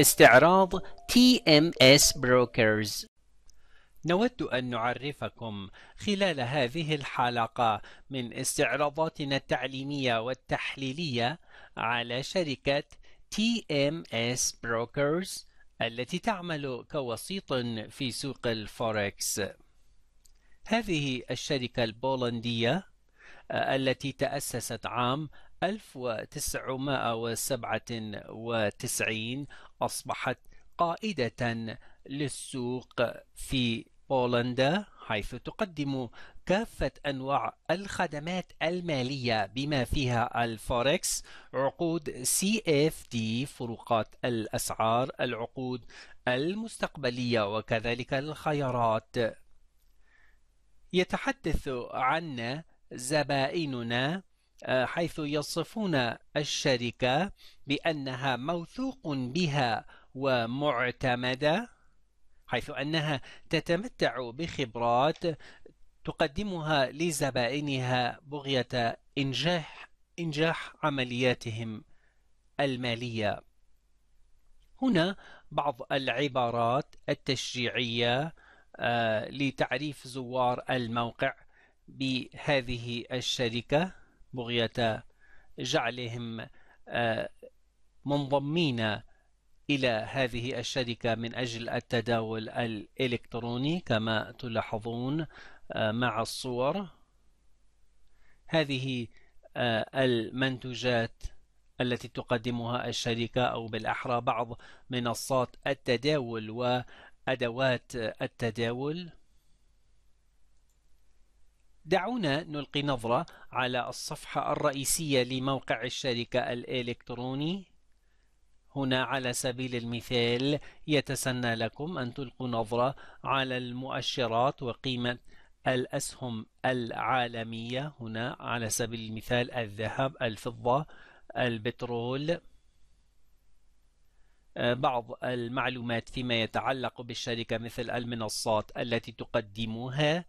استعراض TMS Brokers نود أن نعرفكم خلال هذه الحلقة من استعراضاتنا التعليمية والتحليلية على شركة TMS Brokers التي تعمل كوسيط في سوق الفوركس. هذه الشركة البولندية التي تأسست عام 1997 أصبحت قائدة للسوق في بولندا حيث تقدم كافة أنواع الخدمات المالية بما فيها الفوركس عقود CFD فروقات الأسعار العقود المستقبلية وكذلك الخيارات يتحدث عنا زبائننا آه، حيث يصفون الشركة بأنها موثوق بها ومعتمدة حيث أنها تتمتع بخبرات تقدمها لزبائنها بغية إنجاح إنجاح عملياتهم المالية. هنا بعض العبارات التشجيعية آه، لتعريف زوار الموقع بهذه الشركة بغية جعلهم آه، منضمين إلى هذه الشركة من أجل التداول الإلكتروني كما تلاحظون آه، مع الصور هذه آه، المنتوجات التي تقدمها الشركة أو بالأحرى بعض منصات التداول وأدوات التداول دعونا نلقي نظرة على الصفحة الرئيسية لموقع الشركة الإلكتروني هنا على سبيل المثال يتسنى لكم أن تلقوا نظرة على المؤشرات وقيمة الأسهم العالمية هنا على سبيل المثال الذهب الفضة البترول آه، بعض المعلومات فيما يتعلق بالشركة مثل المنصات التي تقدمها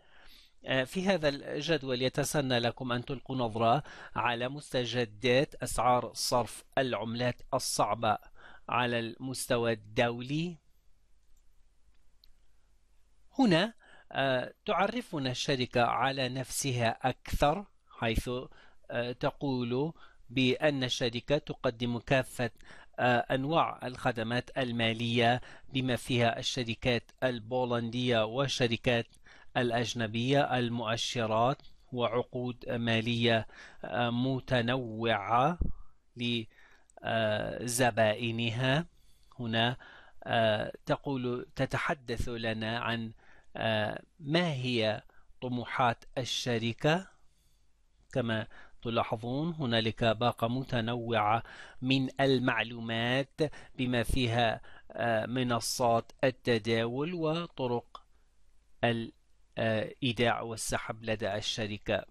آه، في هذا الجدول يتسنى لكم أن تلقوا نظرة على مستجدات أسعار صرف العملات الصعبة على المستوى الدولي هنا آه، تعرفنا الشركة على نفسها أكثر حيث آه، تقول بأن الشركة تقدم كافة أنواع الخدمات المالية بما فيها الشركات البولندية وشركات الأجنبية المؤشرات وعقود مالية آه، متنوعة لزبائنها هنا آه، تقول تتحدث لنا عن آه، ما هي طموحات الشركة كما تلاحظون هنالك باقة متنوعة من المعلومات بما فيها منصات التداول وطرق إيداع والسحب لدى الشركة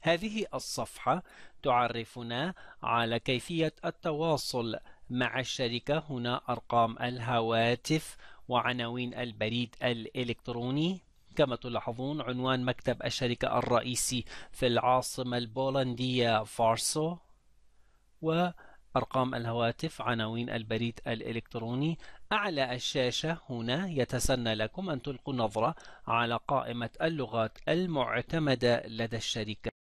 هذه الصفحة تعرفنا على كيفية التواصل مع الشركة هنا أرقام الهواتف وعناوين البريد الإلكتروني كما تلاحظون عنوان مكتب الشركة الرئيسي في العاصمة البولندية فارسو وأرقام الهواتف عناوين البريد الإلكتروني أعلى الشاشة هنا يتسنى لكم أن تلقوا نظرة على قائمة اللغات المعتمدة لدى الشركة